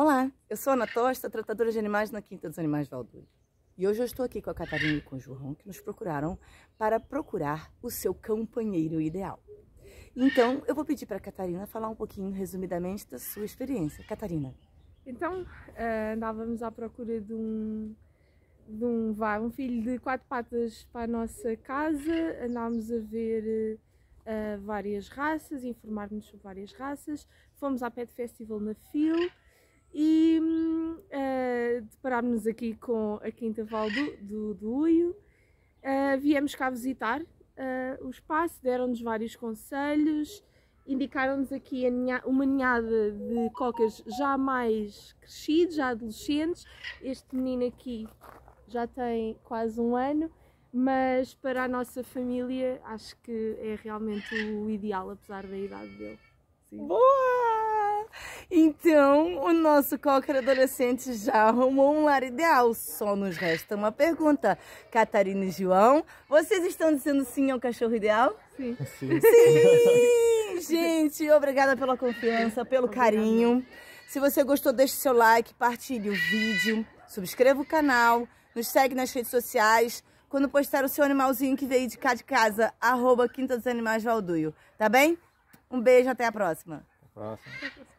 Olá, eu sou Ana Tosta, tratadora de animais na Quinta dos Animais Valdúrio. E hoje eu estou aqui com a Catarina e com o João, que nos procuraram para procurar o seu companheiro ideal. Então, eu vou pedir para a Catarina falar um pouquinho, resumidamente, da sua experiência. Catarina. Então, eh, andávamos à procura de um, de um, vai, um filho de quatro patas para a nossa casa, andávamos a ver uh, várias raças, informar-nos sobre várias raças, fomos à Pet Festival na FIL, parámos-nos aqui com a Quinta Val do, do, do Uio. Uh, viemos cá visitar uh, o espaço, deram-nos vários conselhos, indicaram-nos aqui ninha, uma ninhada de cocas já mais crescidas, já adolescentes. Este menino aqui já tem quase um ano, mas para a nossa família acho que é realmente o ideal, apesar da idade dele. Sim. Boa! Então, o nosso cocker adolescente já arrumou um lar ideal. Só nos resta uma pergunta. Catarina e João, vocês estão dizendo sim ao cachorro ideal? Sim. Sim! sim. Gente, obrigada pela confiança, pelo obrigada. carinho. Se você gostou, deixe seu like, partilhe o vídeo, subscreva o canal, nos segue nas redes sociais. Quando postar o seu animalzinho que veio de cá de casa, arroba Quinta dos Animais Valduio, tá bem? Um beijo, até a próxima. Até a próxima.